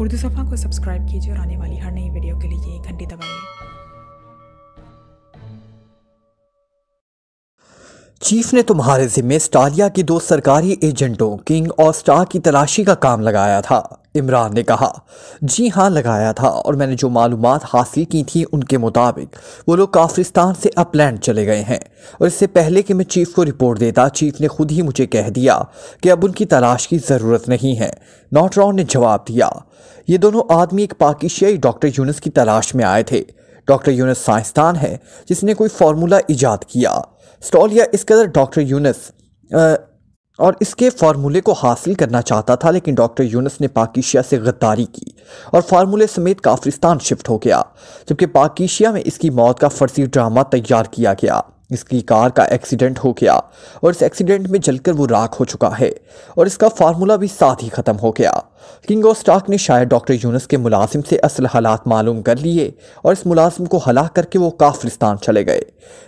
उर्दू सफ़ा को सब्सक्राइब कीजिए और आने वाली हर नई वीडियो के लिए एक घंटी दबाइए चीफ ने तुम्हारे जिम्मे स्टालिया के दो सरकारी एजेंटों किंग और स्टार की तलाशी का काम लगाया था इमरान ने कहा जी हाँ लगाया था और मैंने जो मालूम हासिल की थी उनके मुताबिक वो लोग काफ्रिस्तान से अपलैंड चले गए हैं और इससे पहले कि मैं चीफ़ को रिपोर्ट देता चीफ ने खुद ही मुझे कह दिया कि अब उनकी तलाश की ज़रूरत नहीं है नॉट राउंड ने जवाब दिया ये दोनों आदमी एक पाकिशियाई डॉक्टर यूनस की तलाश में आए थे डॉक्टर यूनस साइंसदान है जिसने कोई फार्मूला ईजाद किया स्टॉलिया इस कदर डॉक्टर यूनस और इसके फार्मूले को हासिल करना चाहता था लेकिन डॉक्टर यूनस ने पाकिशिया से गद्दारी की और फार्मूले समेत काफ्रिस्तान शिफ्ट हो गया जबकि पाकिशिया में इसकी मौत का फर्जी ड्रामा तैयार किया गया इसकी कार का एक्सीडेंट हो गया और इस एक्सीडेंट में जलकर वो राख हो चुका है और इसका फार्मूला भी साथ ही ख़त्म हो गया किंग ऑफ स्टाक ने शायद डॉक्टर यूनस के मुलाजिम से असल हालात मालूम कर लिए और इस मुलाजिम को हलाक करके वो काफ्रिस्तान चले गए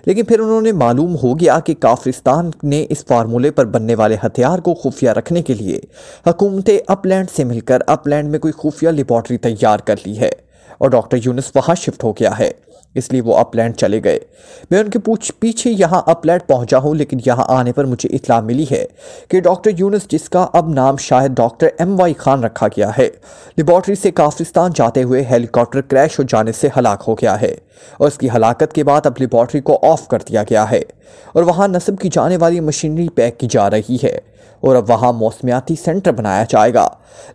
लेकिन फिर उन्होंने मालूम हो गया कि काफ्रिस्तान ने इस फार्मूले पर बनने वाले हथियार को खुफिया रखने के लिए हकूमत अपलैंड से मिलकर अपलैंड में कोई खुफिया लेबॉर्ट्री तैयार कर ली है और डॉक्टर यूनस वहाँ शिफ्ट हो गया है इसलिए वो अपलैंड चले गए मैं उनके पूछ पीछे यहाँ अपलैंड पहुँचा हूँ लेकिन यहाँ आने पर मुझे इतला मिली है कि डॉक्टर यूनुस जिसका अब नाम शायद डॉक्टर एम वाई खान रखा गया है लेबॉर्ट्री से काफिस्तान जाते हुए हेलीकॉप्टर क्रैश हो जाने से हलाक हो गया है और उसकी हलाकत के बाद अब लेबॉर्ट्री को ऑफ कर दिया गया है और वहाँ नस्ब की जाने वाली मशीनरी पैक की जा रही है और अब वहाँ मौसमियाती सेंटर बनाया जाएगा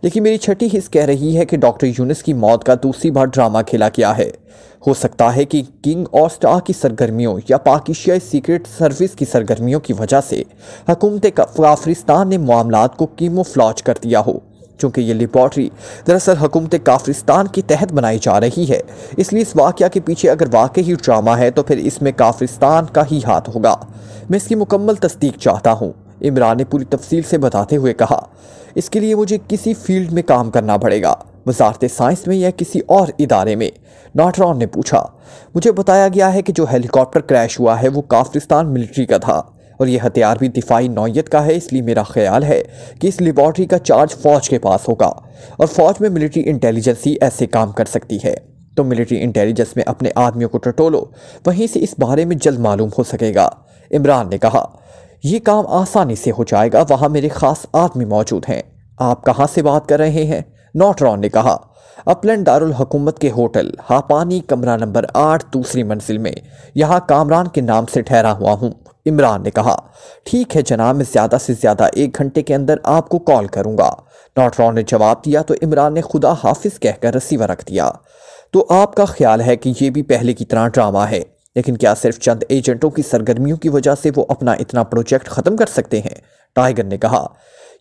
लेकिन मेरी छठी हिस्स कह रही है कि डॉक्टर यूनिस की मौत का दूसरी बार ड्रामा खेला गया है हो सकता है कि किंग और स्टार की सरगर्मियों या पाकिशियाई सीक्रेट सर्विस की सरगर्मियों की वजह से हकूमत काफरिस्तान ने मामला को कीमोफ्लॉज कर दिया हो चूँकि ये लेबॉर्ट्री दरअसल हुकूमत काफ्रिस्तान के तहत बनाई जा रही है इसलिए इस वाक़ के पीछे अगर वाकई ही ड्रामा है तो फिर इसमें काफ्रिस्तान का ही हाथ होगा मैं इसकी मुकम्मल तस्दीक चाहता हूँ इमरान ने पूरी तफसील से बताते हुए कहा इसके लिए मुझे किसी फील्ड में काम करना पड़ेगा वजारत साइंस में या किसी और इदारे में नाटरॉन ने पूछा मुझे बताया गया है कि जो हेलीकॉप्टर क्रैश हुआ है वो काफ्रिस्तान मिलिट्री का था और यह हथियार भी दिफाई नौीयत का है इसलिए मेरा ख्याल है कि इस लेबॉर्ट्री का चार्ज फ़ौज के पास होगा और फ़ौज में मिलिट्री इंटेलिजेंस ही ऐसे काम कर सकती है तो मिलिट्री इंटेलिजेंस में अपने आदमियों को टटोलो वहीं से इस बारे में जल्द मालूम हो सकेगा इमरान ने कहा यह काम आसानी से हो जाएगा वहाँ मेरे खास आदमी मौजूद हैं आप कहाँ से बात कर रहे हैं नॉटरॉन ने कहा अपलैंड दारुल हुकूमत के होटल हापानी कमरा नंबर आठ दूसरी मंजिल में यहाँ कामरान के नाम से ठहरा हुआ हूँ इमरान ने कहा ठीक है जनाब मैं ज़्यादा से ज़्यादा एक घंटे के अंदर आपको कॉल करूँगा नॉटरॉन ने जवाब दिया तो इमरान ने खुदा हाफिज कहकर रसीवा रख दिया तो आपका ख्याल है कि यह भी पहले की तरह ड्रामा है लेकिन क्या सिर्फ चंद एजेंटों की सरगर्मियों की वजह से वो अपना इतना प्रोजेक्ट ख़त्म कर सकते हैं टाइगर ने कहा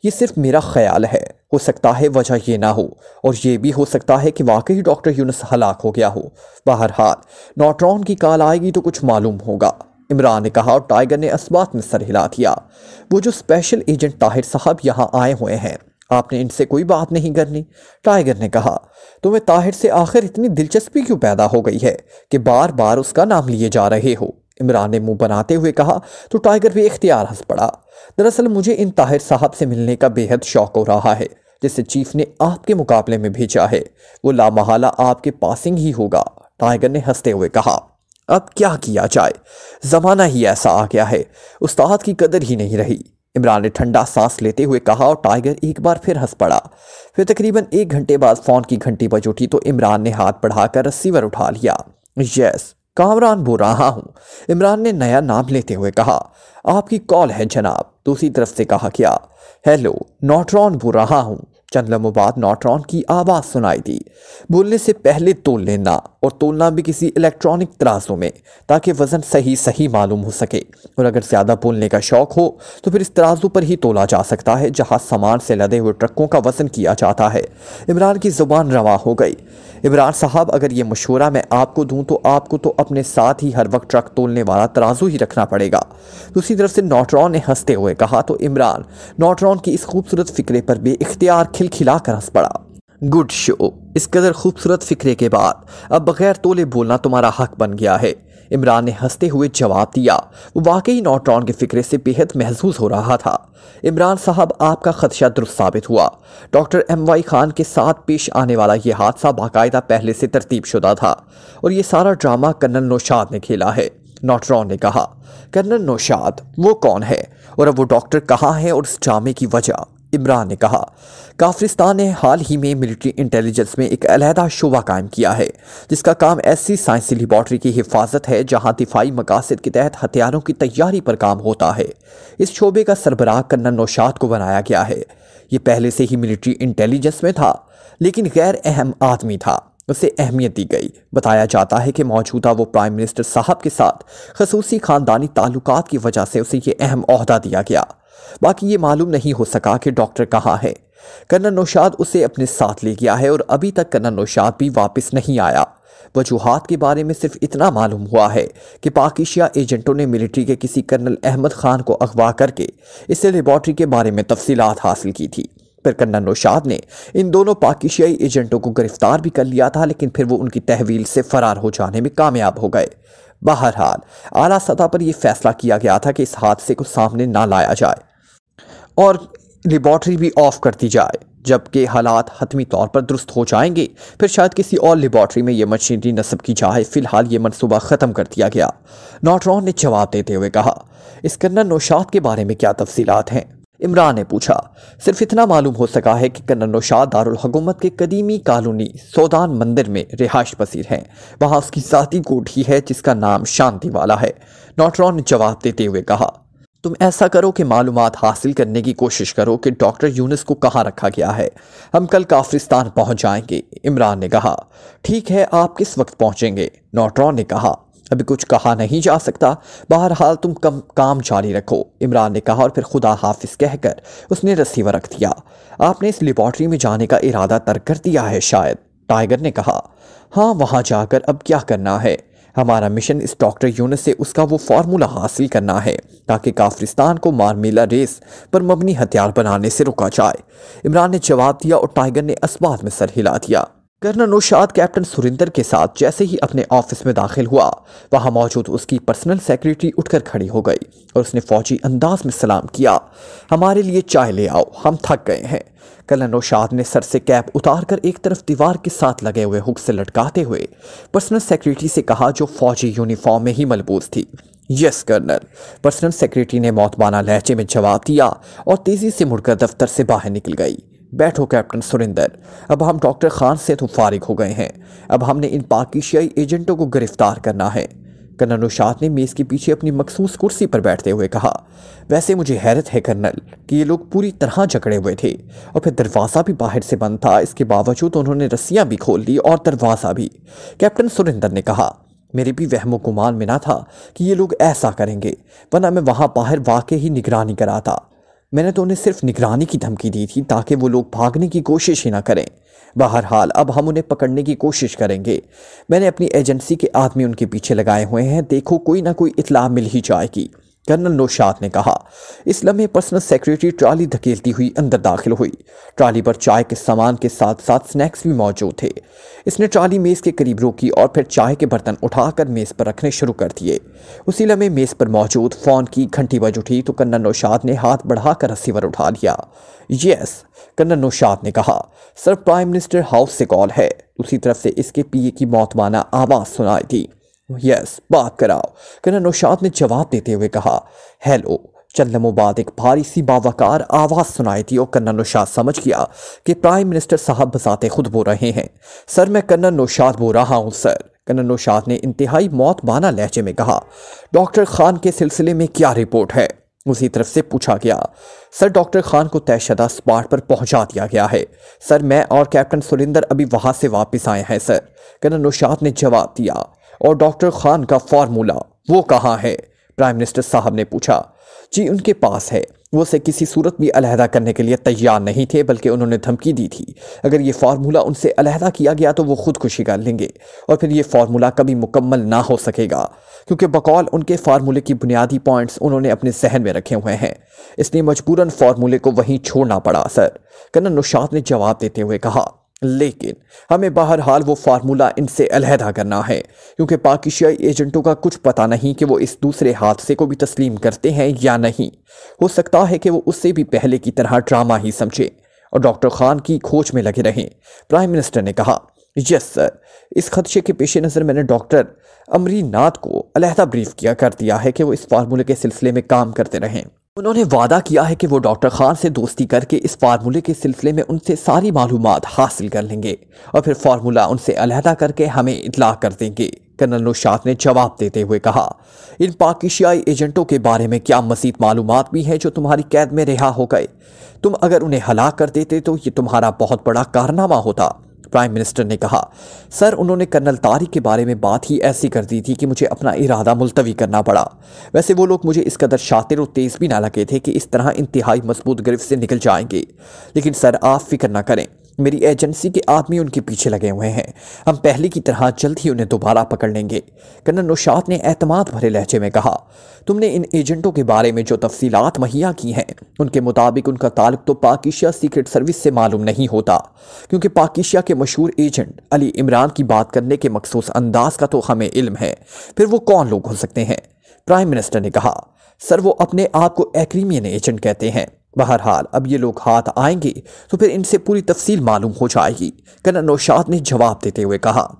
ये सिर्फ मेरा ख्याल है हो सकता है वजह यह ना हो और ये भी हो सकता है कि वाकई डॉक्टर यूनस हलाक हो गया हो बहरहाल नोट्रॉन की कॉल आएगी तो कुछ मालूम होगा इमरान ने कहा और टाइगर ने असबात में सर हिला दिया वो जो स्पेशल एजेंट ताहिर साहब यहाँ आए हुए हैं आपने इनसे कोई बात नहीं करनी टाइगर ने कहा तुम्हें ताहिर से आखिर इतनी दिलचस्पी क्यों पैदा हो गई है कि बार बार उसका नाम लिए जा रहे हो इमरान ने मुंह बनाते हुए कहा तो टाइगर भी इख्तियार हंस पड़ा दरअसल मुझे इन ताहिर साहब से मिलने का बेहद शौक हो रहा है जिसे चीफ ने आपके मुकाबले में भेजा है वो लामहला आपके पासिंग ही होगा टाइगर ने हंसते हुए कहा अब क्या किया जाए ज़माना ही ऐसा आ गया है उस्ताद की कदर ही नहीं रही इमरान ने ठंडा सांस लेते हुए कहा और टाइगर एक बार फिर हंस पड़ा फिर तकरीबन एक घंटे बाद फ़ोन की घंटी बज उठी तो इमरान ने हाथ बढ़ाकर रसीवर उठा लिया यस कामरान बोल रहा हूँ इमरान ने नया नाम लेते हुए कहा आपकी कॉल है जनाब दूसरी तरफ से कहा गया हेलो नॉट्रॉन बो रहा हूँ चंद लम्हों बाद नॉट्रॉन की आवाज़ सुनाई दी बोलने से पहले तोल लेना और तोलना भी किसी इलेक्ट्रॉनिक तराजों में ताकि वज़न सही सही मालूम हो सके और अगर ज़्यादा बोलने का शौक़ हो तो फिर इस तराजू पर ही तोला जा सकता है जहाँ सामान से लदे हुए ट्रकों का वज़न किया जाता है इमरान की ज़ुबान रवा हो गई इमरान साहब अगर ये मशूरा मैं आपको दूँ तो आपको तो अपने साथ ही हर वक्त ट्रक तोलने वाला तराजू ही रखना पड़ेगा दूसरी तरफ से नॉट्रॉन ने हंसते हुए कहा तो इमरान नॉट्रॉन की इस खूबसूरत फ़िक्रे पर भी इख्तियार खिलखिला कर हंस पड़ा गुड शो इस कदर खूबसूरत फिक्रे के बाद अब बगैर तोले बोलना तुम्हारा हक बन गया है इमरान ने हंसते हुए जवाब दिया वो वाकई नोट्रॉन के फिक्रे से बेहद महसूस हो रहा था इमरान साहब आपका खदशा दुरुस्त साबित हुआ डॉक्टर एम वाई खान के साथ पेश आने वाला यह हादसा बाकायदा पहले से तरतीब शुदा था और ये सारा ड्रामा कर्नल नौशाद ने खेला है नोट्रॉन ने कहा कर्नल नौशाद वो कौन है और अब वो डॉक्टर कहाँ है और इस ड्रामे की वजह इमरान ने कहा काफ्रिस्तान ने हाल ही में मिलिट्री इंटेलिजेंस में एक अलहदा शोबा कायम किया है जिसका काम ऐसी साइंसी लेबॉर्ट्री की हिफाजत है जहां दिफाई मकासद के तहत हथियारों की तैयारी पर काम होता है इस शोबे का सरबराह कन्ना नौशाद को बनाया गया है ये पहले से ही मिलिट्री इंटेलिजेंस में था लेकिन गैर अहम आदमी था उसे अहमियत दी गई बताया जाता है कि मौजूदा वो प्राइम मिनिस्टर साहब के साथ खसूसी ख़ानदानी ताल्लुक की वजह से उसे ये अहम अहदा दिया गया बाकी ये मालूम नहीं हो सका कि डॉक्टर कहाँ है कन्ना नौशाद उसे अपने साथ ले गया है और अभी तक कन्ना नौशाद भी वापस नहीं आया वजूहत के बारे में सिर्फ इतना मालूम हुआ है कि पाकिशिया एजेंटों ने मिलिट्री के किसी कर्नल अहमद खान को अगवा करके इसे लेबॉर्ट्री के बारे में तफसीत हासिल की थी फिर कन्ना नौशाद ने इन दोनों पाकिशियाई एजेंटों को गिरफ्तार भी कर लिया था लेकिन फिर वो उनकी तहवील से फ़रार हो जाने में कामयाब हो गए बहरहाल आला सतह पर यह फैसला किया गया था कि इस हादसे को सामने ना लाया जाए और लेबॉट्री भी ऑफ कर दी जाए जबकि हालात हतमी तौर पर दुरुस्त हो जाएंगे फिर शायद किसी और लेबॉट्री में यह मशीनरी नस्ब की जाए फ़िलहाल ये मनसूबा ख़त्म कर दिया गया नॉटरॉन ने जवाब देते हुए कहा कन्ना नौशाद के बारे में क्या तफसीत हैं इमरान ने पूछा सिर्फ इतना मालूम हो सका है कि कन्न नौशाद दारकूमत के कदीमी कॉलोनी सोदान मंदिर में रिहाइश पसीर हैं वहाँ उसकी ज़ाती कोठी है जिसका नाम शांति वाला है नोट्रॉन ने जवाब देते हुए कहा तुम ऐसा करो कि मालूम हासिल करने की कोशिश करो कि डॉक्टर यूनिस को कहाँ रखा गया है हम कल काफ्रिस्तान पहुँच जाएंगे इमरान ने कहा ठीक है आप किस वक्त पहुँचेंगे नोट्रॉन ने कहा अभी कुछ कहा नहीं जा सकता बहरहाल तुम कम काम जारी रखो इमरान ने कहा और फिर खुदा हाफिज कहकर उसने रसीवर रख दिया आपने इस लेबॉर्ट्री में जाने का इरादा तर्क कर दिया है शायद टाइगर ने कहा हाँ वहाँ जाकर अब क्या करना है हमारा मिशन इस डॉक्टर यूनस से उसका वो फार्मूला हासिल करना है ताकि काफ्रिस्तान को मारमेला रेस पर मबनी हथियार बनाने से रुका जाए इमरान ने जवाब दिया और टाइगर ने इस्बात में सर हिला दिया कर्नल नौशाद कैप्टन सुरेंदर के साथ जैसे ही अपने ऑफिस में दाखिल हुआ वहां मौजूद उसकी पर्सनल सेक्रेटरी उठकर खड़ी हो गई और उसने फौजी अंदाज में सलाम किया हमारे लिए चाय ले आओ हम थक गए हैं कर्नल नौशाद ने सर से कैप उतार कर एक तरफ दीवार के साथ लगे हुए हुक से लटकाते हुए पर्सनल सेक्रेटरी से कहा जो फौजी यूनिफॉर्म में ही मलबूज थी यस कर्नल पर्सनल सेक्रेटरी ने मौतबाना लहजे में जवाब दिया और तेज़ी से मुड़कर दफ्तर से बाहर निकल गई बैठो कैप्टन सुरेंदर अब हम डॉक्टर खान से तो फारिग हो गए हैं अब हमने इन पाकिशियाई एजेंटों को गिरफ्तार करना है कर्नल उशाद ने मेज़ के पीछे अपनी मखसूस कुर्सी पर बैठते हुए कहा वैसे मुझे हैरत है कर्नल कि ये लोग पूरी तरह जकड़े हुए थे और फिर दरवाज़ा भी बाहर से बंद था इसके बावजूद उन्होंने रस्सियाँ भी खोल ली और दरवाज़ा भी कैप्टन सुरेंदर ने कहा मेरे भी वहमो गुमान में ना था कि ये लोग ऐसा करेंगे वरना मैं वहाँ बाहर वाकई ही निगरानी कराता मैंने तो उन्हें सिर्फ निगरानी की धमकी दी थी ताकि वो लोग भागने की कोशिश ही ना करें बहरहाल अब हम उन्हें पकड़ने की कोशिश करेंगे मैंने अपनी एजेंसी के आदमी उनके पीछे लगाए हुए हैं देखो कोई ना कोई इतला मिल ही जाएगी कर्नल नौशाद ने कहा इस लम्हे पर्सनल सेक्रेटरी ट्राली धकेलती हुई अंदर दाखिल हुई ट्राली पर चाय के सामान के साथ साथ स्नैक्स भी मौजूद थे इसने ट्राली मेज़ के करीब रोकी और फिर चाय के बर्तन उठाकर मेज़ पर रखने शुरू कर दिए उसी लम्हे मेज़ पर मौजूद फ़ोन की घंटी बज उठी तो कर्नल नौशाद ने हाथ बढ़ाकर रसीवर उठा लिया यस कर्नल नौशाद ने कहा सर प्राइम मिनिस्टर हाउस से कॉल है उसी तरफ से इसके पीए की मौतमाना आवाज़ सुनाई थी यस बात कराओ कहना नौशाद ने जवाब देते हुए कहा हेलो चंद लम्हों बाद एक भारी सी बावाकार आवाज़ सुनाई थी और कन्ना नौशाद समझ गया कि प्राइम मिनिस्टर साहब बसाते खुद बो रहे हैं सर मैं कन्ना नौशाद बो रहा हूँ सर कन्ना नौशाद ने इंतहाई मौत बाना लहजे में कहा डॉक्टर खान के सिलसिले में क्या रिपोर्ट है उसी तरफ से पूछा गया सर डॉक्टर खान को तयशदा स्पॉट पर पहुंचा दिया गया है सर मैं और कैप्टन सुरिंदर अभी वहां से वापस आए हैं सर कन्ना नौशाद ने जवाब दिया और डॉक्टर खान का फार्मूला वो कहाँ है प्राइम मिनिस्टर साहब ने पूछा जी उनके पास है वो उसे किसी सूरत भी अलहदा करने के लिए तैयार नहीं थे बल्कि उन्होंने धमकी दी थी अगर ये फार्मूला उनसे अलहदा किया गया तो वो खुदकुशी कर लेंगे और फिर ये फार्मूला कभी मुकम्मल ना हो सकेगा क्योंकि बकौल उनके फार्मूले की बुनियादी पॉइंट्स उन्होंने अपने जहन में रखे हुए हैं इसलिए मजबूरन फार्मूले को वहीं छोड़ना पड़ा सर कन्न नुशात ने जवाब देते हुए कहा लेकिन हमें हाल वो फार्मूला इनसे अलहदा करना है क्योंकि पाकिशियाई एजेंटों का कुछ पता नहीं कि वो इस दूसरे हादसे को भी तस्लीम करते हैं या नहीं हो सकता है कि वो उससे भी पहले की तरह ड्रामा ही समझे और डॉक्टर खान की खोज में लगे रहें प्राइम मिनिस्टर ने कहा यस सर इस खदशे के पेश नज़र मैंने डॉक्टर अमरीनाथ को अलहदा ब्रीफ किया कर दिया है कि वो इस फार्मूले के सिलसिले में काम करते रहें उन्होंने वादा किया है कि वो डॉक्टर खान से दोस्ती करके इस फार्मूले के सिलसिले में उनसे सारी मालूम हासिल कर लेंगे और फिर फार्मूला उनसे अलहदा करके हमें इतला कर देंगे कर्नल नौशाद ने जवाब देते हुए कहा इन पाकिशियाई एजेंटों के बारे में क्या मजीद मालूम भी हैं जो तुम्हारी कैद में रिहा हो गए तुम अगर उन्हें हला कर देते तो ये तुम्हारा बहुत बड़ा कारनामा होता प्राइम मिनिस्टर ने कहा सर उन्होंने कर्नल तारिक के बारे में बात ही ऐसी कर दी थी कि मुझे अपना इरादा मुलतवी करना पड़ा वैसे वो लोग मुझे इस कदर शातिर और तेज़ भी ना लगे थे कि इस तरह इंतहाई मजबूत गिरफ्त से निकल जाएंगे लेकिन सर आप फिक्र ना करें मेरी एजेंसी के आदमी उनके पीछे लगे हुए हैं हम पहले की तरह जल्द ही उन्हें दोबारा पकड़ लेंगे कर्नल नुशात ने एतमाद भरे लहजे में कहा तुमने इन एजेंटों के बारे में जो तफसीलात मुहैया की हैं उनके मुताबिक उनका ताल्लुक तो पाकिशिया सीक्रेट सर्विस से मालूम नहीं होता क्योंकि पाकिशिया के मशहूर एजेंट अली इमरान की बात करने के मखसूस अंदाज का तो हमें इल्म है फिर वो कौन लोग हो सकते हैं प्राइम मिनिस्टर ने कहा सर वो अपने आप को एक्रीमियन एजेंट कहते हैं बहरहाल अब ये लोग हाथ आएंगे तो फिर इनसे पूरी तफसील मालूम हो जाएगी कनन नौशाद ने जवाब देते हुए कहा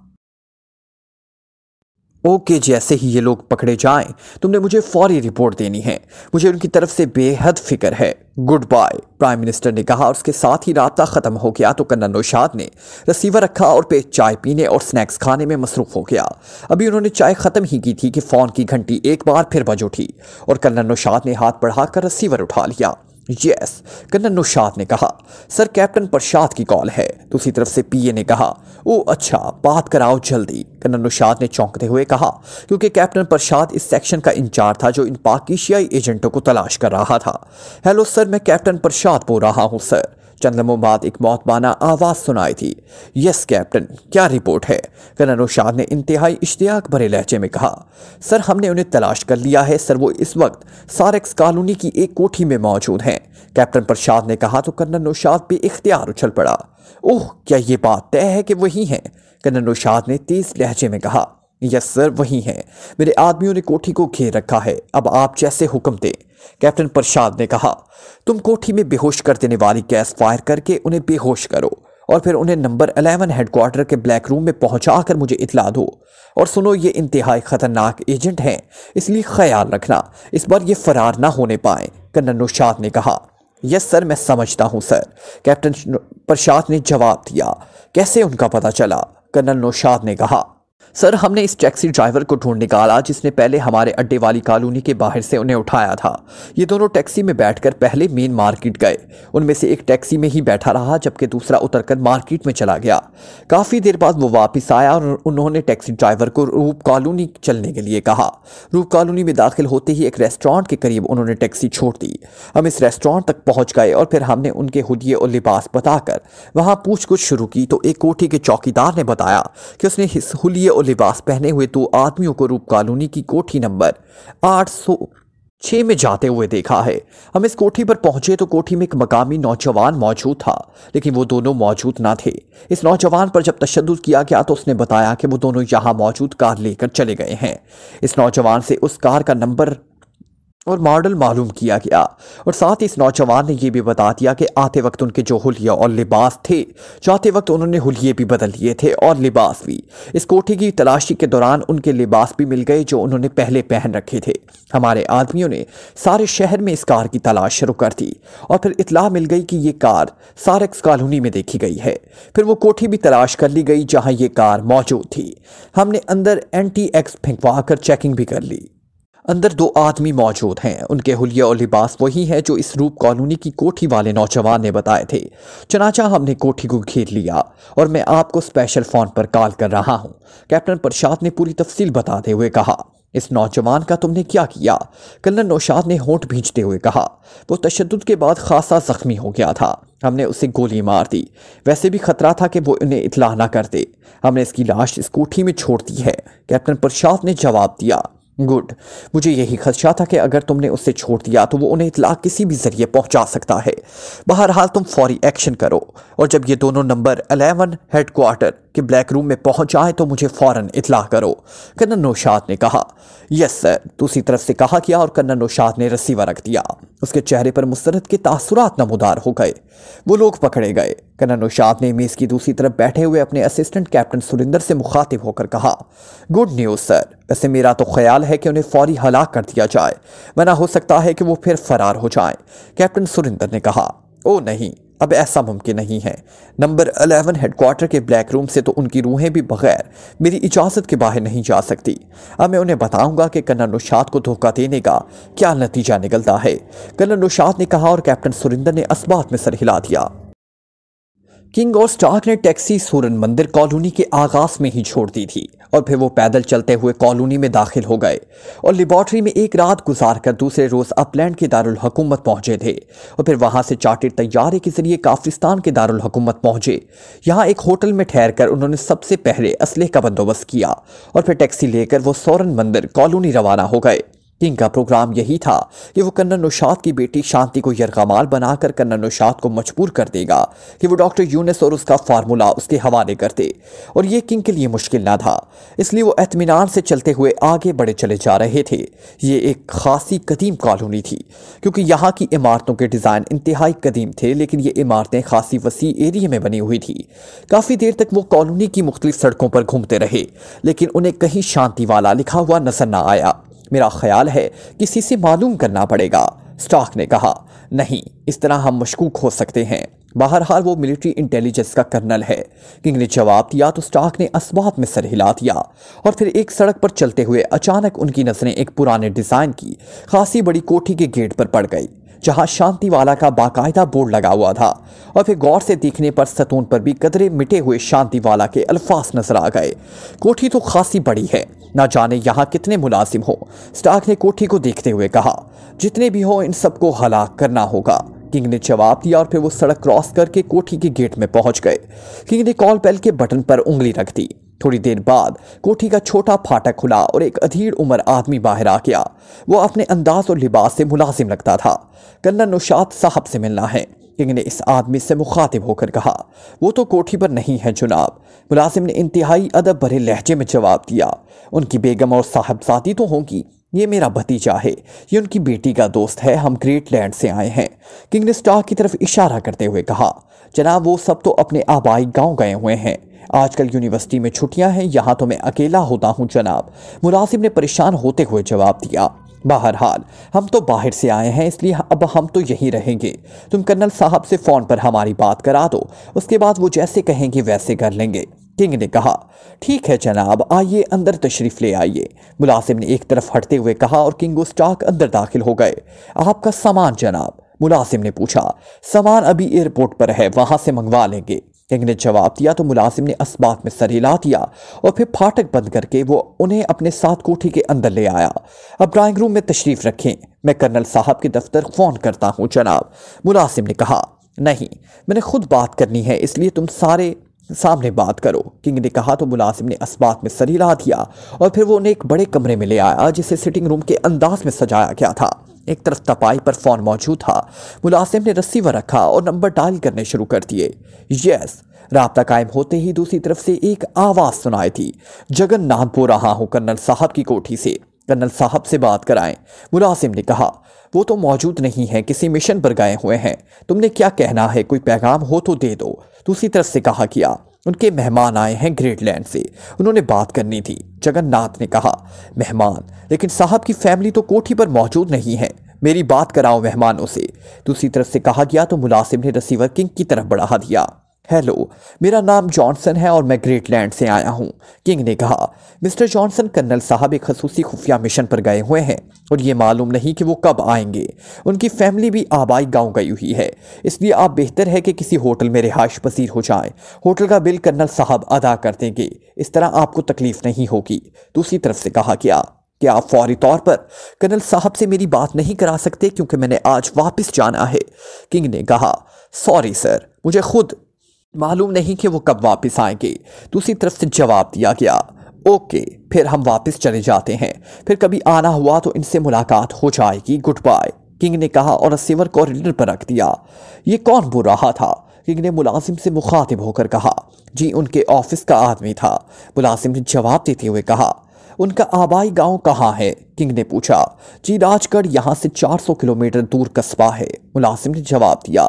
ओके जैसे ही ये लोग पकड़े जाएं तुमने मुझे फौरी रिपोर्ट देनी है मुझे उनकी तरफ से बेहद फिक्र है गुड बाय प्राइम मिनिस्टर ने कहा और उसके साथ ही रबता ख़त्म हो गया तो कन्ना नौशाद ने रसीवर रखा और पे चाय पीने और स्नैक्स खाने में मसरूफ़ हो गया अभी उन्होंने चाय ख़त्म ही की थी कि फ़ोन की घंटी एक बार फिर बज उठी और कन्ना नौशाद ने हाथ बढ़ाकर रसीवर उठा लिया यस कन्नन नुशाद ने कहा सर कैप्टन प्रसाद की कॉल है दूसरी तो तरफ से पीए ने कहा ओ अच्छा बात कराओ जल्दी कन्नन नुशाद ने चौंकते हुए कहा क्योंकि कैप्टन प्रसाद इस सेक्शन का इंचार्ज था जो इन पाकिशियाई एजेंटों को तलाश कर रहा था हेलो सर मैं कैप्टन प्रसाद बोल रहा हूँ सर चंद बाद एक मौतबाना आवाज़ सुनाई थी यस कैप्टन क्या रिपोर्ट है कर्नल नौशाद ने इंतहाई इश्तियाक भरे लहजे में कहा सर हमने उन्हें तलाश कर लिया है सर वो इस वक्त सारेक्स कॉलोनी की एक कोठी में मौजूद हैं कैप्टन प्रसाद ने कहा तो कर्नल नौशाद भी इख्तियार उछल पड़ा ओह क्या ये बात तय है कि वही हैं कर्नल नौशाद ने तेज़ लहजे में कहा यस सर वही हैं मेरे आदमियों ने कोठी को घेर रखा है अब आप जैसे हुक्म दें कैप्टन प्रसाद ने कहा तुम कोठी में बेहोश कर देने वाली गैस फायर करके उन्हें बेहोश करो और फिर उन्हें नंबर अलेवन हेडक्वार्टर के ब्लैक रूम में पहुंचा कर मुझे इतला दो और सुनो ये इंतहाई ख़तरनाक एजेंट हैं इसलिए ख्याल रखना इस बार ये फरार ना होने पाए कर्नल नुशाद ने कहा यस सर मैं समझता हूँ सर कैप्टन प्रसाद ने जवाब दिया कैसे उनका पता चला कर्नल नौशाद ने कहा सर हमने इस टैक्सी ड्राइवर को ढूंढ निकाला जिसने पहले हमारे अड्डे वाली कॉलोनी के बाहर से उन्हें उठाया था ये दोनों टैक्सी में बैठकर पहले मेन मार्केट गए उनमें से एक टैक्सी में ही बैठा रहा जबकि दूसरा उतरकर मार्केट में चला गया काफ़ी देर बाद वो वापस आया और उन्होंने टैक्सी ड्राइवर को रूप कॉलोनी चलने के लिए कहा रूप कॉलोनी में दाखिल होते ही एक रेस्टोरेंट के करीब उन्होंने टैक्सी छोड़ दी हम इस रेस्टोरेंट तक पहुंच गए और फिर हमने उनके हुए और लिबास बताकर वहाँ पूछ गुछ शुरू की तो एक कोठी के चौकीदार ने बताया कि उसने इस और लिबास पहने हुए दो आदमियों को रूप कॉलोनी की कोठी नंबर आठ सौ छः में जाते हुए देखा है हम इस कोठी पर पहुंचे तो कोठी में एक मकामी नौजवान मौजूद था लेकिन वो दोनों मौजूद ना थे इस नौजवान पर जब तशद किया गया तो उसने बताया कि वो दोनों यहाँ मौजूद कार लेकर चले गए हैं इस नौजवान से उस कार का नंबर और मॉडल मालूम किया गया और साथ ही इस नौजवान ने यह भी बता दिया कि आते वक्त उनके जो हुलिया और लिबास थे जाते वक्त उन्होंने हुलिये भी बदल लिए थे और लिबास भी इस कोठी की तलाशी के दौरान उनके लिबास भी मिल गए जो उन्होंने पहले पहन रखे थे हमारे आदमियों ने सारे शहर में इस कार की तलाश शुरू कर दी और फिर इतलाह मिल गई कि ये कार सारक्स कॉलोनी में देखी गई है फिर वो कोठी भी तलाश कर ली गई जहाँ ये कार मौजूद थी हमने अंदर एंटी एक्स फेंकवा कर चेकिंग भी कर ली अंदर दो आदमी मौजूद हैं उनके हुलिया और लिबास वही है जो इस रूप कॉलोनी की कोठी वाले नौजवान ने बताए थे चनाचा हमने कोठी को घेर लिया और मैं आपको स्पेशल फ़ोन पर कॉल कर रहा हूँ कैप्टन प्रसाद ने पूरी तफसील बताते हुए कहा इस नौजवान का तुमने क्या किया कल्लन नौशाद ने होंठ भींचते हुए कहा वो तशद के बाद खासा ज़ख्मी हो गया था हमने उसे गोली मार दी वैसे भी खतरा था कि वो उन्हें इतला ना कर दे हमने इसकी लाश इस कोठी में छोड़ दी है कैप्टन प्रसाद ने जवाब दिया गुड मुझे यही खदशा था कि अगर तुमने उससे छोड़ दिया तो वो उन्हें इतला किसी भी ज़रिए पहुंचा सकता है बहरहाल तुम फौरी एक्शन करो और जब ये दोनों नंबर अलेवन हेड क्वार्टर कि ब्लैक रूम में पहुंच जाए तो मुझे फ़ौर इतला करो कन्न नौशाद ने कहा यस सर दूसरी तरफ से कहा गया और कन्न नौशाद ने रसीवा रख दिया उसके चेहरे पर मुस्रद के तासुरात नमदार हो गए वो लोग पकड़े गए कन्न नौशाद ने मेज़ की दूसरी तरफ बैठे हुए अपने असिस्टेंट कैप्टन सुरिंदर से मुखातिब होकर कहा गुड न्यूज़ सर वैसे मेरा तो ख्याल है कि उन्हें फौरी हलाक कर दिया जाए वना हो सकता है कि वो फिर फरार हो जाए कैप्टन सुरिंदर ने कहा ओ नहीं अब ऐसा मुमकिन नहीं है नंबर अलेवन हेडक्वार्टर के ब्लैक रूम से तो उनकी रूहें भी बगैर मेरी इजाज़त के बाहर नहीं जा सकती अब मैं उन्हें बताऊंगा कि कन्ना नुशाद को धोखा देने का क्या नतीजा निकलता है कन्ना नुशाद ने कहा और कैप्टन सुरिंदर ने असबात में सर हिला दिया किंग और स्टार्क ने टैक्सी सूरन मंदिर कॉलोनी के आगाज में ही छोड़ दी थी और फिर वो पैदल चलते हुए कॉलोनी में दाखिल हो गए और लेबॉर्ट्री में एक रात गुजार कर दूसरे रोज़ अपलैंड के दारुल हकूमत पहुंचे थे और फिर वहां से चार्टेड तैयारे के जरिए काफ्रिस्तान के दारुल हकूमत पहुंचे यहाँ एक होटल में ठहर कर उन्होंने सबसे पहले असले का बंदोबस्त किया और फिर टैक्सी लेकर वो सोरन मंदिर कॉलोनी रवाना हो गए इनका प्रोग्राम यही था कि वो कन्ना नौशाद की बेटी शांति को यरगमाल बनाकर कन्ना नौशाद को मजबूर कर देगा कि वो डॉक्टर यूनस और उसका फार्मूला उसके हवाले कर दे और ये किंग के लिए मुश्किल ना था इसलिए वो एतमीनान से चलते हुए आगे बढ़े चले जा रहे थे ये एक खासी कदीम कॉलोनी थी क्योंकि यहाँ की इमारतों के डिज़ाइन इंतहाई कदीम थे लेकिन ये इमारतें खासी वसी एरिए में बनी हुई थी काफ़ी देर तक वो कॉलोनी की मुख्तलिफ सड़कों पर घूमते रहे लेकिन उन्हें कहीं शांति वाला लिखा हुआ नजर ना आया मेरा ख्याल है किसी से मालूम करना पड़ेगा स्टाक ने कहा नहीं इस तरह हम मशकूक हो सकते हैं बहरहाल वो मिलिट्री इंटेलिजेंस का कर्नल है किंग ने जवाब दिया तो स्टॉक ने असबाब में सर हिला दिया और फिर एक सड़क पर चलते हुए अचानक उनकी नज़रें एक पुराने डिज़ाइन की खासी बड़ी कोठी के गेट पर पड़ गई जहां शांति वाला का बाकायदा बोर्ड लगा हुआ था और फिर गौर से देखने पर सतून पर भी कदरे मिटे हुए शांति वाला के अल्फाज नजर आ गए कोठी तो खासी बड़ी है ना जाने यहाँ कितने मुलाजिम हो स्टाक ने कोठी को देखते हुए कहा जितने भी हों इन सबको हलाक करना होगा किंग ने जवाब दिया और फिर वो सड़क क्रॉस करके कोठी के गेट में पहुंच गए किंग ने कॉल बेल के बटन पर उंगली रख दी थोड़ी देर बाद कोठी का छोटा फाटक खुला और एक अधीर उम्र आदमी बाहर आ गया वो अपने अंदाज और लिबास से मुलाजिम लगता था कन्ना नुशात साहब से मिलना है किंग ने इस आदमी से मुखातिब होकर कहा वो तो कोठी पर नहीं है जनाब मुलाजिम ने इंतहाई अदब भरे लहजे में जवाब दिया उनकी बेगम और साहबजादी तो होंगी ये मेरा भतीजा है ये उनकी बेटी का दोस्त है हम ग्रेट लैंड से आए हैं किंग ने स्टार की तरफ इशारा करते हुए कहा जनाब वो सब तो अपने आबाई गांव गए हुए हैं आजकल यूनिवर्सिटी में छुट्टियां हैं यहां तो मैं अकेला होता हूं जनाब मुलाजिम ने परेशान होते हुए जवाब दिया बहरहाल हम तो बाहर से आए हैं इसलिए अब हम तो यहीं रहेंगे तुम कर्नल साहब से फ़ोन पर हमारी बात करा दो उसके बाद वो जैसे कहेंगे वैसे कर लेंगे किंग ने कहा ठीक है जनाब आइए अंदर तशरीफ़ ले आइए मुलाजिम ने एक तरफ हटते हुए कहा और किंग स्टाक अंदर दाखिल हो गए आपका सामान जनाब मुलाजिम ने पूछा सामान अभी एयरपोर्ट पर है वहां से मंगवा लेंगे किंग ने जवाब दिया तो मुलाजिम ने इस्बात में सर हिला दिया और फिर फाटक बंद करके वो उन्हें अपने साथ कोठी के अंदर ले आया अब ड्राइंग रूम में तशरीफ़ रखें मैं कर्नल साहब के दफ्तर फ़ोन करता हूँ जनाब मुलाजिम ने कहा नहीं मैंने खुद बात करनी है इसलिए तुम सारे सामने बात करो किंग ने कहा तो मुलाजिम ने इसबात में सर हिला दिया और फिर वो उन्हें एक बड़े कमरे में ले आया जिसे सिटिंग रूम के अंदाज में सजाया गया था एक तरफ तपाई पर फ़ोन मौजूद था मुलाजिम ने रस्सीवर रखा और नंबर डायल करने शुरू कर दिए यस रबता कायम होते ही दूसरी तरफ से एक आवाज़ सुनाई थी जगन बो रहा हूँ कर्नल साहब की कोठी से कर्नल साहब से बात कराएं मुलाजिम ने कहा वो तो मौजूद नहीं है किसी मिशन पर गए हुए हैं तुमने क्या कहना है कोई पैगाम हो तो दे दो दूसरी तरफ से कहा गया उनके मेहमान आए हैं ग्रेटलैंड से उन्होंने बात करनी थी जगन्नाथ ने कहा मेहमान लेकिन साहब की फैमिली तो कोठी पर मौजूद नहीं है मेरी बात कराओ मेहमानों से दूसरी तरफ से कहा गया तो मुलासिम ने रसीवर किंग की तरफ बढ़ा दिया हेलो मेरा नाम जॉनसन है और मैं ग्रेट लैंड से आया हूँ किंग ने कहा मिस्टर जॉनसन कर्नल साहब एक खसूसी खुफिया मिशन पर गए हुए हैं और ये मालूम नहीं कि वो कब आएंगे उनकी फैमिली भी आबाई गांव गई हुई है इसलिए आप बेहतर है कि किसी होटल में रिहाइश पसीर हो जाए होटल का बिल कर्नल साहब अदा कर देंगे इस तरह आपको तकलीफ नहीं होगी दूसरी तरफ से कहा गया क्या आप फौरी तौर पर कर्नल साहब से मेरी बात नहीं करा सकते क्योंकि मैंने आज वापस जाना है किंग ने कहा सॉरी सर मुझे खुद मालूम नहीं कि वो कब वापस आएंगे दूसरी तरफ से जवाब दिया गया ओके फिर हम वापस चले जाते हैं फिर कभी आना हुआ तो इनसे मुलाकात हो जाएगी गुड बाय किंग ने कहा और रसीवर कॉरिडोर पर रख दिया ये कौन बोल रहा था किंग ने मुलाजिम से मुखातिब होकर कहा जी उनके ऑफिस का आदमी था मुलाजिम ने जवाब देते हुए कहा उनका आबाई गांव कहाँ है किंग ने पूछा जी राजगढ़ यहाँ से 400 किलोमीटर दूर कस्बा है मुलाजिम ने जवाब दिया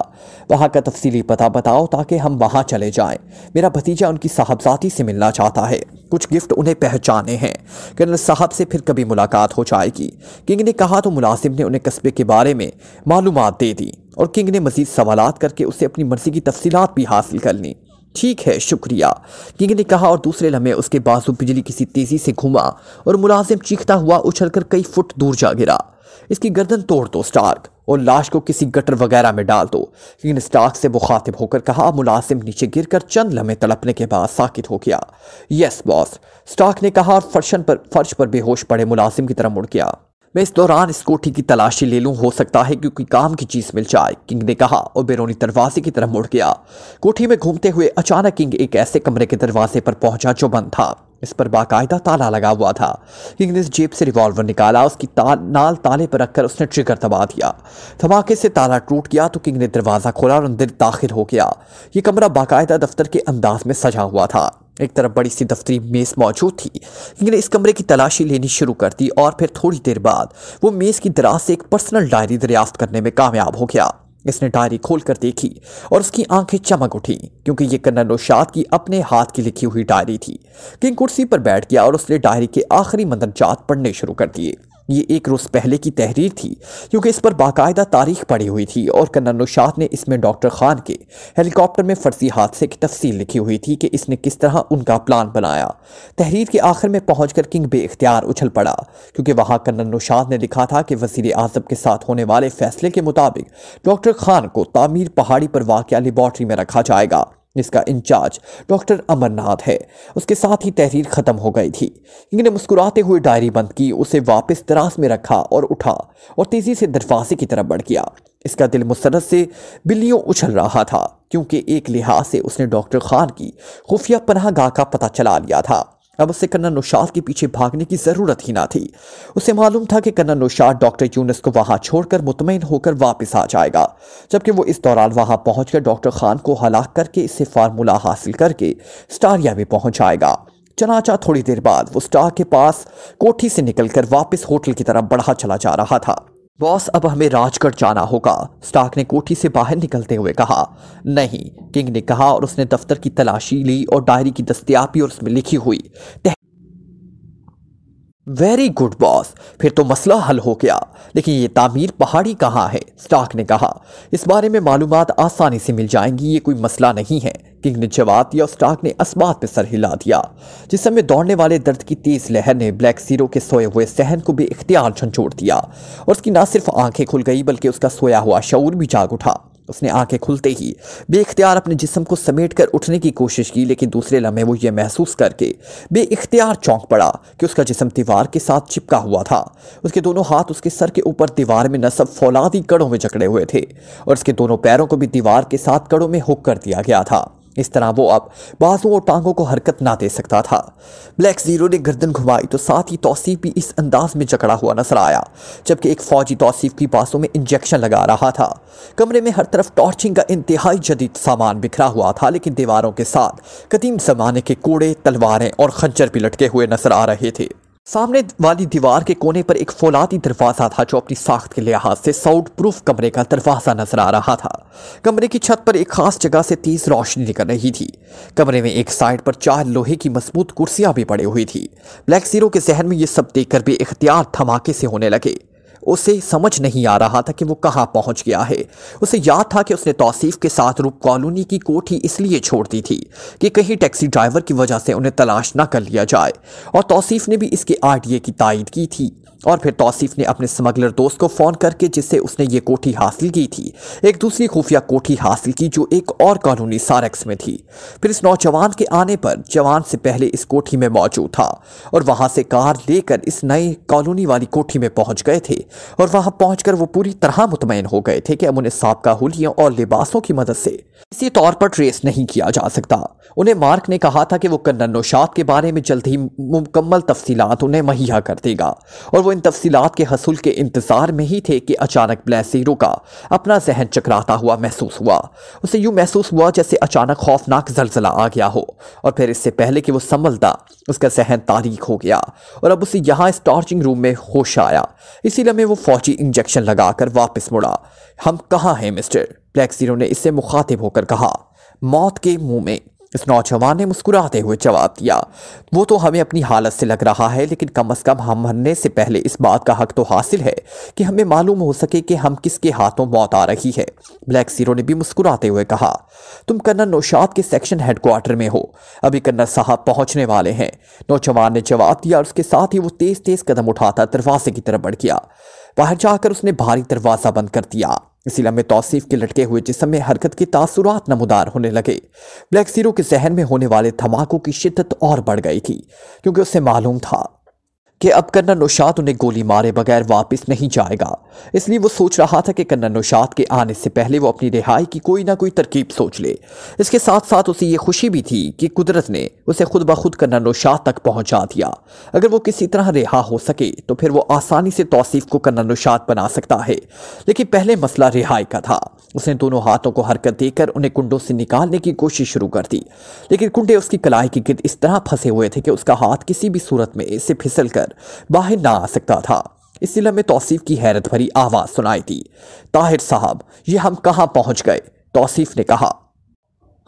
वहाँ का तफसीली पता बताओ ताकि हम वहाँ चले जाएं मेरा भतीजा उनकी साहबजाती से मिलना चाहता है कुछ गिफ्ट उन्हें पहचाने हैं कर्नल साहब से फिर कभी मुलाकात हो जाएगी किंग ने कहा तो मुलाजिम ने उन्हें कस्बे के बारे में मालूम दे दी और किंग ने मजीद सवाल करके उसे अपनी मर्जी की तफसीत भी हासिल कर ली ठीक है शुक्रिया किंग ने कहा और दूसरे लम्हे उसके बाजू बिजली किसी तेजी से घुमा और मुलाजिम चीखता हुआ उछलकर कई फुट दूर जा गिरा इसकी गर्दन तोड़ दो स्टार्क और लाश को किसी गटर वगैरह में डाल दो लेकिन स्टार्क से मुखातिब होकर कहा मुलाजिम नीचे कर चंद लम्हे तड़पने के बाद साकित हो गया यस बॉस स्टार्क ने कहा और फर्शन पर फर्श पर बेहोश पड़े मुलाजिम की तरह मुड़ गया मैं इस दौरान इस कोठी की तलाशी ले लूँ हो सकता है क्योंकि काम की चीज़ मिल जाए किंग ने कहा और बेरोनी दरवाजे की तरफ मुड़ गया कोठी में घूमते हुए अचानक किंग एक ऐसे कमरे के दरवाजे पर पहुंचा जो बंद था इस पर बाकायदा ताला लगा हुआ था किंग ने इस जेब से रिवॉल्वर निकाला उसकी ता, नाल ताले पर रखकर उसने ट्रिगर दबा दिया धमाके से ताला टूट गया तो किंग ने दरवाज़ा खोला और अंदर दाखिल हो गया ये कमरा बाकायदा दफ्तर के अंदाज में सजा हुआ था एक तरफ बड़ी सी दफ्तरी मेज़ मौजूद थी लेकिन इस कमरे की तलाशी लेनी शुरू कर दी और फिर थोड़ी देर बाद वो मेज़ की दराज से एक पर्सनल डायरी दरियाफ्त करने में कामयाब हो गया इसने डायरी खोल कर देखी और उसकी आंखें चमक उठी क्योंकि ये कन्न नौशाद की अपने हाथ की लिखी हुई डायरी थी किंग कुर्सी पर बैठ गया और उसने डायरी के आखिरी मंदरजात पढ़ने शुरू कर दिए ये एक रोज़ पहले की तहरीर थी क्योंकि इस पर बाकायदा तारीख पड़ी हुई थी और कन्ना नुशात ने इसमें डॉक्टर खान के हेलीकॉप्टर में फर्जी हादसे की तफसील लिखी हुई थी कि इसने किस तरह उनका प्लान बनाया तहरीर के आखिर में पहुँच कर किंग इख्तियार उछल पड़ा क्योंकि वहाँ कन्ना नुशात ने लिखा था कि वजीर आजम के साथ होने वाले फैसले के मुताबिक डॉक्टर खान को तामीर पहाड़ी पर वाक़ लेबॉर्ट्री में रखा जाएगा जिसका इंचार्ज डॉक्टर अमरनाथ है उसके साथ ही तहरीर ख़त्म हो गई थी किंग ने मुस्कुराते हुए डायरी बंद की उसे वापस दराज में रखा और उठा और तेज़ी से दरवाजे की तरफ बढ़ गया इसका दिल मुसरत से बिल्लियों उछल रहा था क्योंकि एक लिहाज से उसने डॉक्टर खान की खुफिया पनाह गाह का पता चला लिया था अब उसे कन्ना नौशाद के पीछे भागने की ज़रूरत ही ना थी उसे मालूम था कि कन्ना नौशाद डॉक्टर यूनस को वहाँ छोड़कर मुतमिन होकर वापस आ जाएगा जबकि वो इस दौरान वहाँ पहुँच डॉक्टर ख़ान को हलाक करके इससे फार्मूला हासिल करके स्टारिया में पहुँच जाएगा चनाचा थोड़ी देर बाद वो स्टार के पास कोठी से निकलकर वापस होटल की तरफ बढ़ा चला जा रहा था बॉस अब हमें राजगढ़ जाना होगा स्टार्क ने कोठी से बाहर निकलते हुए कहा नहीं किंग ने कहा और उसने दफ्तर की तलाशी ली और डायरी की दस्तियाबी और उसमें लिखी हुई वेरी गुड बॉस फिर तो मसला हल हो गया लेकिन ये तामीर पहाड़ी कहाँ है स्टार्क ने कहा इस बारे में मालूम आसानी से मिल जाएंगी ये कोई मसला नहीं है किंग ने जवाब दिया और स्टार्क ने असबात पे सर हिला दिया जिस समय दौड़ने वाले दर्द की तेज लहर ने ब्लैक सीरो के सोए हुए सहन को भी इख्तियार झंझोड़ दिया और उसकी ना सिर्फ आंखें खुल गई बल्कि उसका सोया हुआ शऊर भी जाग उठा उसने आंखें खुलते ही बेख्तियार अपने जिसम को समेट कर उठने की कोशिश की लेकिन दूसरे लम्हे वो ये महसूस करके बेख्तियार चौंक पड़ा कि उसका जिसम दीवार के साथ चिपका हुआ था उसके दोनों हाथ उसके सर के ऊपर दीवार में नसब फौलादी कड़ों में जकड़े हुए थे और उसके दोनों पैरों को भी दीवार के साथ कड़ों में हुक कर दिया गया था इस तरह वो अब बाज़ों और टांगों को हरकत ना दे सकता था ब्लैक ज़ीरो ने गर्दन घुमाई तो साथ ही तोसीफ भी इस अंदाज में जकड़ा हुआ नजर आया जबकि एक फ़ौजी तोसीफ की बाजों में इंजेक्शन लगा रहा था कमरे में हर तरफ टॉर्चिंग का इंतहाई जदीद सामान बिखरा हुआ था लेकिन दीवारों के साथ कदीम ज़माने के कूड़े तलवारें और खज्जर भी लटके हुए नजर आ रहे थे सामने वाली दीवार के कोने पर एक फौलादी दरवाज़ा था जो अपनी साख्त के लिहाज से साउंड प्रूफ कमरे का दरवाज़ा नजर आ रहा था कमरे की छत पर एक खास जगह से तेज़ रोशनी निकल रही थी कमरे में एक साइड पर चार लोहे की मजबूत कुर्सियां भी पड़ी हुई थी ब्लैक जीरो के जहन में ये सब देखकर भी इख्तियार धमाके से होने लगे उसे समझ नहीं आ रहा था कि वो कहाँ पहुँच गया है उसे याद था कि उसने तोसीफ़ के साथ रूप कॉलोनी की कोठी इसलिए छोड़ दी थी कि कहीं टैक्सी ड्राइवर की वजह से उन्हें तलाश ना कर लिया जाए और तोसीफ़ ने भी इसके आर की तायद की थी और फिर तोसीफ़ ने अपने स्मगलर दोस्त को फ़ोन करके जिससे उसने ये कोठी हासिल की थी एक दूसरी खुफिया कोठी हासिल की जो एक और कानूनी सारक्स में थी फिर इस नौजवान के आने पर जवान से पहले इस कोठी में मौजूद था और वहाँ से कार लेकर इस नए कॉलोनी वाली कोठी में पहुँच गए थे और वहां पहुंचकर वो पूरी तरह मुतमिन हो गए थे कि अब उन्हें सबका हुलियों और लिबासों की मदद से किसी तौर पर ट्रेस नहीं किया जा सकता उन्हें मार्क ने कहा था कि वो कन्नोशात के बारे में जल्द ही मुकम्मल तफसीत उन्हें मुहैया कर देगा और वह इन तफसीत के हसूल के इंतज़ार में ही थे कि अचानक ब्लैसी का अपना जहन चकराता हुआ महसूस हुआ उसे यूं महसूस हुआ जैसे अचानक खौफनाक जलजिला आ गया हो और फिर इससे पहले कि वह संभलता उसका जहन तारीख हो गया और अब उसे यहाँ इस टॉर्चिंग रूम में होश आया इसी लम्हे में वो फौजी इंजेक्शन लगाकर वापस मुड़ा हम कहाँ हैं मिस्टर ब्लैक जीरो ने इससे मुखातिब होकर कहा मौत के मुंह में इस नौजवान ने मुस्कुराते हुए जवाब दिया वो तो हमें अपनी हालत से लग रहा है लेकिन कम अज़ कम हम मरने से पहले इस बात का हक तो हासिल है कि हमें मालूम हो सके कि हम किसके हाथों मौत आ रही है ब्लैक सीरो ने भी मुस्कुराते हुए कहा तुम कर्नल नौशाद के सेक्शन हेडक्वार्टर में हो अभी कर्नल साहब पहुंचने वाले हैं नौजवान ने जवाब दिया और उसके साथ ही वो तेज़ तेज़ कदम उठाता दरवाजे की तरफ बढ़ गया बाहर जाकर उसने भारी दरवाज़ा बंद कर दिया इसी लम्बे तोसीफ़ के लटके हुए जिसम में हरकत के तासुरात नमदार होने लगे ब्लैक सीरो के जहन में होने वाले धमाकों की शिद्दत और बढ़ गई थी क्योंकि उससे मालूम था कि अब कन्ना नौशाद उन्हें गोली मारे बगैर वापस नहीं जाएगा इसलिए वो सोच रहा था कि कन्ना नौशाद के आने से पहले वो अपनी रिहाई की कोई ना कोई तरकीब सोच ले इसके साथ साथ उसे ये खुशी भी थी कि कुदरत ने उसे खुद ब खुद कन्ना नौशाद तक पहुंचा दिया अगर वो किसी तरह रिहा हो सके तो फिर वो आसानी से तोसीफ़ को कन्ना नौशाद बना सकता है लेकिन पहले मसला रिहाई का था उसने दोनों हाथों को हरकत देकर उन्हें कुंडों से निकालने की कोशिश शुरू कर दी लेकिन कुंडे उसकी कलाई के गिर्द इस तरह फंसे हुए थे कि उसका हाथ किसी भी सूरत में इसे फिसल कर बाहर ना आ सकता था इस सिलम में तोसीफ़ की हैरत भरी आवाज़ सुनाई दी ताहिर साहब ये हम कहाँ पहुँच गए तोसीफ़ ने कहा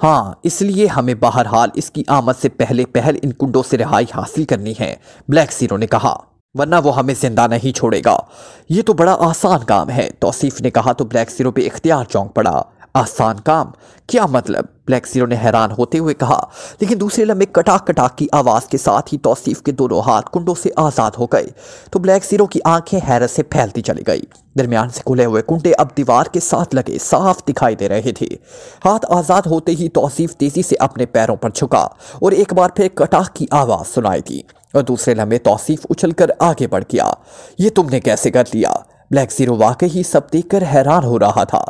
हाँ इसलिए हमें बहरहाल इसकी आमद से पहले पहल इन कुंडों से रिहाई हासिल करनी है ब्लैक सीरो ने कहा वरना वो हमें जिंदा नहीं छोड़ेगा ये तो बड़ा आसान काम है तोसीफ ने कहा तो ब्लैक सिरो पे इख्तियार चौंक पड़ा आसान काम क्या मतलब ब्लैक जीरो ने हैरान होते हुए कहा लेकिन दूसरे लम्बे कटाक कटाक की आवाज़ के साथ ही तोसीफ के दोनों हाथ कुंडों से आज़ाद हो गए तो ब्लैक जीरो की आंखें हैरत से फैलती चली गई दरमियान से खुले हुए कुंडे अब दीवार के साथ लगे साफ दिखाई दे रहे थे हाथ आज़ाद होते ही तोसीफ तेज़ी से अपने पैरों पर झुका और एक बार फिर कटाक की आवाज़ सुनाई दी और दूसरे लम्बे तोसीफ उछल कर आगे बढ़ गया ये तुमने कैसे कर लिया ब्लैक ज़ीरो वाकई ही सब देखकर हैरान हो रहा था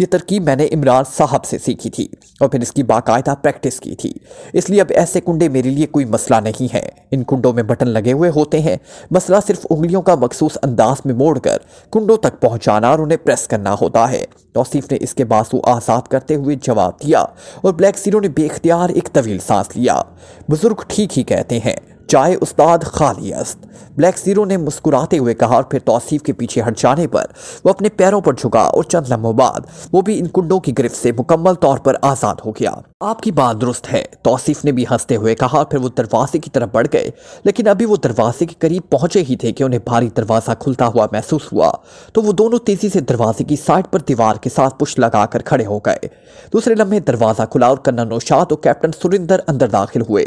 यह तरकीब मैंने इमरान साहब से सीखी थी और फिर इसकी बाकायदा प्रैक्टिस की थी इसलिए अब ऐसे कुंडे मेरे लिए कोई मसला नहीं है इन कुंडों में बटन लगे हुए होते हैं मसला सिर्फ उंगलियों का मखसूस अंदाज में मोड़ कर कुंडों तक पहुँचाना और उन्हें प्रेस करना होता है तोसीफ़ ने इसके बासू आज़ाद करते हुए जवाब दिया और ब्लैक ज़ीरो ने बेख्तियार एक तवील सांस लिया बुज़ुर्ग ठीक ही कहते हैं चाहे उस्ताद खाली अस्त ब्लैक सीरो ने मुस्कुराते हुए कहा और फिर तौसीफ के पीछे हट जाने पर वो अपने पैरों पर झुका और चंद लम्हों बाद वो भी इन कुंडों की गिरफ्त से मुकम्मल तौर पर आज़ाद हो गया आपकी बात दुरुस्त है तोसीफ ने भी हंसते हुए कहा फिर वो दरवाजे की तरफ बढ़ गए लेकिन अभी वो दरवाजे के करीब पहुंचे ही थे कि उन्हें भारी दरवाज़ा खुलता हुआ महसूस हुआ तो वो दोनों तेज़ी से दरवाजे की साइड पर दीवार के साथ पुश लगाकर खड़े हो गए दूसरे लम्हे दरवाज़ा खुला और कन्ना नौशाद और कैप्टन सुरिंदर अंदर दाखिल हुए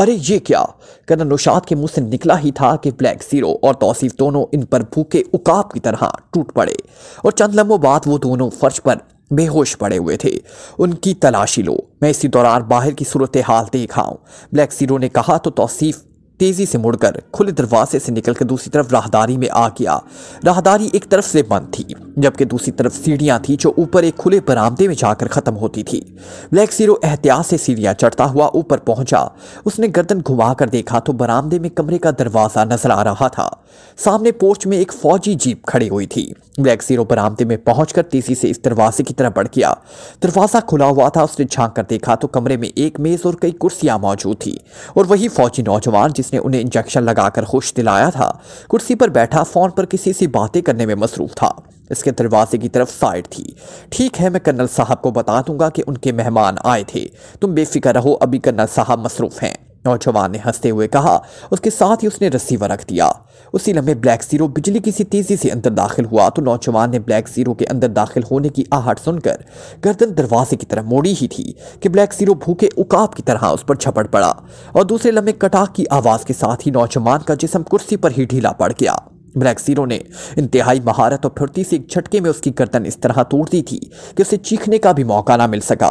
अरे ये क्या कन्ना नौशाद के मुँह से निकला ही था कि ब्लैक ज़ीरो और तोसीफ दोनों इन पर भूखे उकाब की तरह टूट पड़े और चंद लम्हों बाद वो दोनों फर्श पर बेहोश पड़े हुए थे उनकी तलाशी लो मैं इसी दौरान बाहर की सूरत हाल देख आऊँ ब्लैक सीरो ने कहा तो तौसीफ तेज़ी से मुड़कर खुले दरवाजे से निकलकर दूसरी तरफ राहदारी में आ गया राहदारी एक तरफ से बंद थी जबकि दूसरी तरफ सीढ़ियां थी जो ऊपर एक खुले बरामदे में जाकर ख़त्म होती थी ब्लैक सीरो एहतियात से सीढ़ियां चढ़ता हुआ ऊपर पहुंचा उसने गर्दन घुमाकर देखा तो बरामदे में कमरे का दरवाज़ा नजर आ रहा था सामने पोर्च में एक फौजी जीप खड़ी हुई थी ब्लैक जीरो बरामदे में पहुंचकर तेजी से इस दरवाजे की तरफ बढ़ गया दरवाजा खुला हुआ था उसने झांक कर देखा तो कमरे में एक मेज और कई कुर्सियां मौजूद थी और वही फौजी नौजवान जिसने उन्हें इंजेक्शन लगाकर खुश दिलाया था कुर्सी पर बैठा फोन पर किसी से बातें करने में मसरूफ था इसके दरवाजे की तरफ साइड थी ठीक है मैं कर्नल साहब को बता दूंगा कि उनके मेहमान आए थे तुम बेफिक्र रहो अभी कर्नल साहब मसरूफ हैं नौजवान ने हंसते हुए कहा उसके साथ ही उसने रस्सी वरख दिया उसी लम्हे ब्लैक सीरो बिजली की सी तेज़ी से अंदर दाखिल हुआ तो नौजवान ने ब्लैक सीरो के अंदर दाखिल होने की आहट सुनकर गर्दन दरवाजे की तरफ मोड़ी ही थी कि ब्लैक सीरो भूखे उकाब की तरह उस पर छपट पड़ा और दूसरे लम्हे कटाक की आवाज़ के साथ ही नौजवान का जिसम कुर्सी पर ही ढीला पड़ गया ब्लैक सीरो ने इंतहाई महारत और फुर्ती से एक झटके में उसकी गर्दन इस तरह तोड़ दी थी कि उसे चीखने का भी मौका ना मिल सका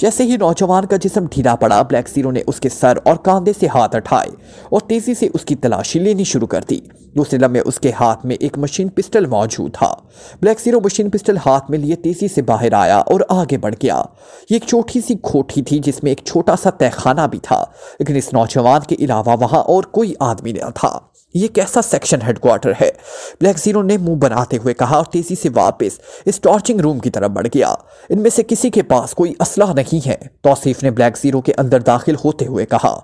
जैसे ही नौजवान का जिसम ढीला पड़ा ब्लैक ने उसके सर और कांधे से हाथ उठाए और तेजी से उसकी तलाशी लेनी शुरू कर दी दूसरे लम्बे उसके हाथ में एक मशीन पिस्टल मौजूद था ब्लैक सीरो मशीन पिस्टल हाथ में लिए तेजी से बाहर आया और आगे बढ़ गया ये एक छोटी सी खोटी थी जिसमें एक छोटा सा तहखाना भी था लेकिन इस नौजवान के अलावा वहाँ और कोई आदमी नहीं था ये कैसा सेक्शन हेडक्वार्टर है ब्लैक जीरो ने मुंह बनाते हुए कहा और तेजी से वापस इस टॉर्चिंग रूम की तरफ बढ़ गया इनमें से किसी के पास कोई असलाह नहीं है तोसीफ ने ब्लैक जीरो के अंदर दाखिल होते हुए कहा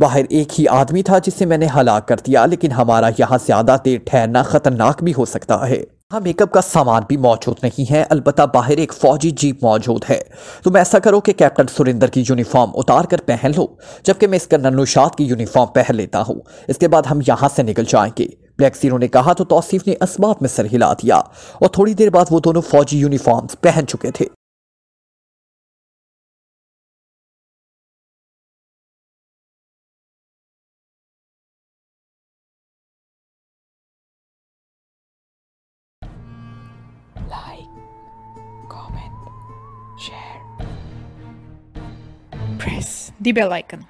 बाहर एक ही आदमी था जिसे मैंने हलाक कर दिया लेकिन हमारा यहाँ ज़्यादा देर ठहरना ख़तरनाक भी हो सकता है यहाँ मेकअप का सामान भी मौजूद नहीं है अलबत् बाहर एक फ़ौजी जीप मौजूद है तुम ऐसा करो कि कैप्टन सुरेंद्र की यूनिफॉर्म उतार कर पहन लो जबकि मैं इसका ननुशात की यूनिफॉर्म पहन लेता हूँ इसके बाद हम यहाँ से निकल जाएंगे ब्लैक सीरो ने कहा तो तौसीफ ने इसबात में सर हिला दिया और थोड़ी देर बाद वो दोनों फ़ौजी यूनिफॉर्म्स पहन चुके थे the bell icon.